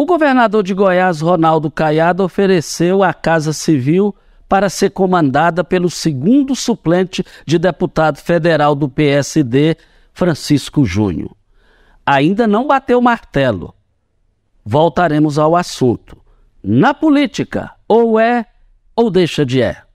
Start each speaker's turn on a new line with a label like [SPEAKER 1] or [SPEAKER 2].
[SPEAKER 1] O governador de Goiás, Ronaldo Caiado, ofereceu a Casa Civil para ser comandada pelo segundo suplente de deputado federal do PSD, Francisco Júnior. Ainda não bateu martelo. Voltaremos ao assunto. Na política, ou é
[SPEAKER 2] ou deixa de é.